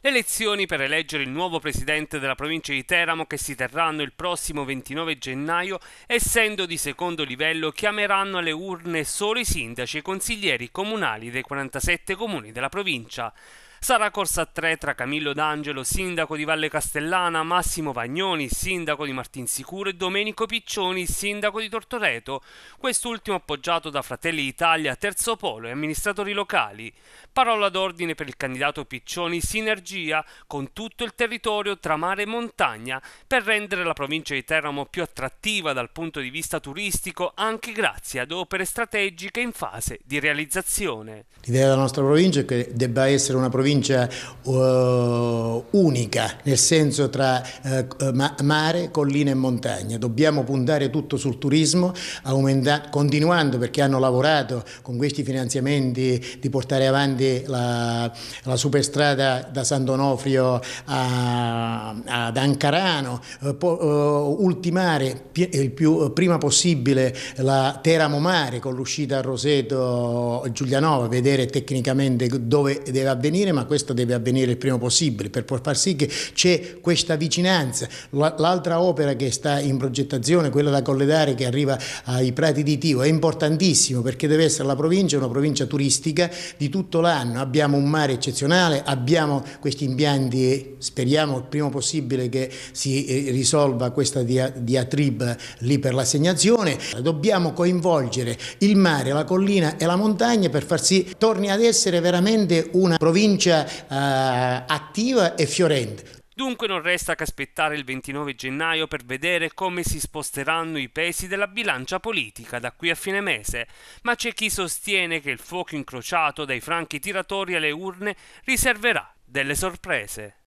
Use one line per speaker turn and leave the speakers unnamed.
Le elezioni per eleggere il nuovo presidente della provincia di Teramo che si terranno il prossimo 29 gennaio, essendo di secondo livello, chiameranno alle urne solo i sindaci e consiglieri comunali dei 47 comuni della provincia. Sarà corsa a tre tra Camillo D'Angelo, sindaco di Valle Castellana, Massimo Vagnoni, sindaco di Martinsicuro e Domenico Piccioni, sindaco di Tortoreto, quest'ultimo appoggiato da Fratelli Italia, Terzo Polo e amministratori locali. Parola d'ordine per il candidato Piccioni, sinergia con tutto il territorio tra mare e montagna per rendere la provincia di Teramo più attrattiva dal punto di vista turistico anche grazie ad opere strategiche in fase di realizzazione.
L'idea della nostra provincia è che debba essere una provincia provincia uh, eh, unica, nel senso tra uh, ma mare, collina e montagna. Dobbiamo puntare tutto sul turismo, continuando perché hanno lavorato con questi finanziamenti di portare avanti la, la superstrada da Sant'Onofrio ad Ancarano, eh, ultimare il più prima possibile la Teramo Mare con l'uscita a Roseto Giulianova, vedere tecnicamente dove deve avvenire, ma questo deve avvenire il prima possibile per far sì che c'è questa vicinanza. L'altra opera che sta in progettazione, quella da Colledare che arriva ai Prati di Tio, è importantissimo perché deve essere la provincia una provincia turistica di tutto l'anno. Abbiamo un mare eccezionale, abbiamo questi impianti e speriamo il prima possibile che si eh, risolva questa diatriba lì per l'assegnazione. Dobbiamo coinvolgere il mare, la collina e la montagna per far sì che torni ad essere veramente una provincia invece eh, attiva e fiorente.
Dunque non resta che aspettare il 29 gennaio per vedere come si sposteranno i pesi della bilancia politica da qui a fine mese, ma c'è chi sostiene che il fuoco incrociato dai franchi tiratori alle urne riserverà delle sorprese.